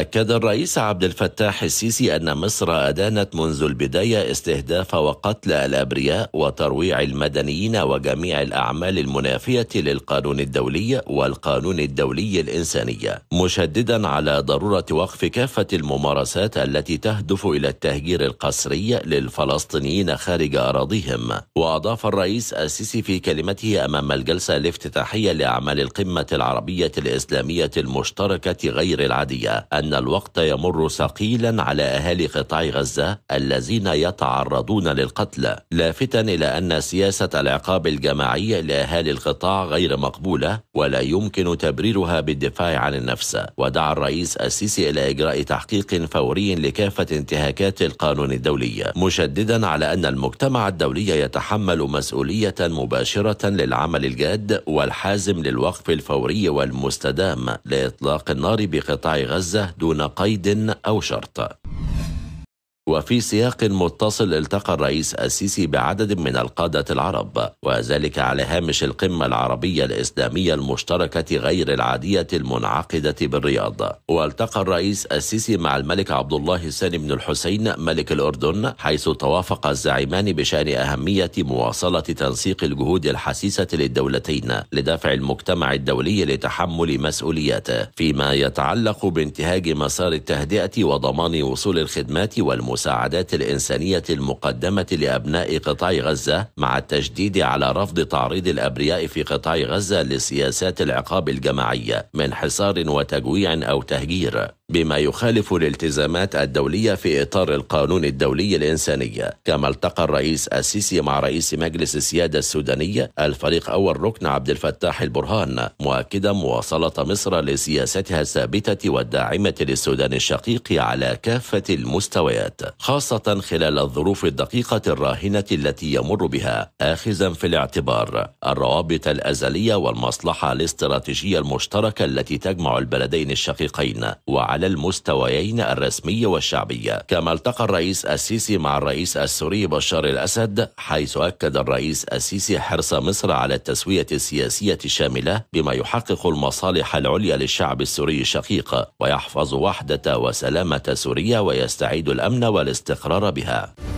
أكد الرئيس عبد الفتاح السيسي أن مصر أدانت منذ البداية استهداف وقتل الأبرياء وترويع المدنيين وجميع الأعمال المنافية للقانون الدولي والقانون الدولي الإنساني مشددا على ضرورة وقف كافة الممارسات التي تهدف إلى التهجير القسري للفلسطينيين خارج أراضيهم وأضاف الرئيس السيسي في كلمته أمام الجلسة الافتتاحية لأعمال القمة العربية الإسلامية المشتركة غير العادية أن أن الوقت يمر ثقيلا على أهالي قطاع غزة الذين يتعرضون للقتل لافتا إلى أن سياسة العقاب الجماعي لأهالي القطاع غير مقبولة ولا يمكن تبريرها بالدفاع عن النفس ودعا الرئيس السيسي إلى إجراء تحقيق فوري لكافة انتهاكات القانون الدولي مشددا على أن المجتمع الدولي يتحمل مسؤولية مباشرة للعمل الجاد والحازم للوقف الفوري والمستدام لإطلاق النار بقطاع غزة دون قيد أو شرط وفي سياق متصل التقى الرئيس السيسي بعدد من القادة العرب وذلك على هامش القمة العربية الإسلامية المشتركة غير العادية المنعقدة بالرياض والتقى الرئيس السيسي مع الملك عبد الله الثاني بن الحسين ملك الأردن حيث توافق الزعيمان بشأن أهمية مواصلة تنسيق الجهود الحسيسة للدولتين لدفع المجتمع الدولي لتحمل مسؤولياته فيما يتعلق بانتهاج مسار التهدئة وضمان وصول الخدمات والمنتجات المساعدات الإنسانية المقدمة لأبناء قطاع غزة مع التشديد على رفض تعريض الأبرياء في قطاع غزة لسياسات العقاب الجماعية من حصار وتجويع أو تهجير بما يخالف الالتزامات الدولية في إطار القانون الدولي الإنساني كما التقى الرئيس السيسي مع رئيس مجلس السيادة السوداني الفريق أول ركن عبد الفتاح البرهان مؤكدا مواصلة مصر لسياستها الثابتة والداعمة للسودان الشقيق على كافة المستويات خاصة خلال الظروف الدقيقة الراهنة التي يمر بها آخذا في الاعتبار الروابط الأزلية والمصلحة الاستراتيجية المشتركة التي تجمع البلدين الشقيقين وعلى المستويين الرسمي والشعبي كما التقى الرئيس السيسي مع الرئيس السوري بشار الأسد حيث أكد الرئيس السيسي حرص مصر على التسوية السياسية الشاملة بما يحقق المصالح العليا للشعب السوري الشقيق ويحفظ وحدة وسلامة سوريا ويستعيد الأمن والاستقرار بها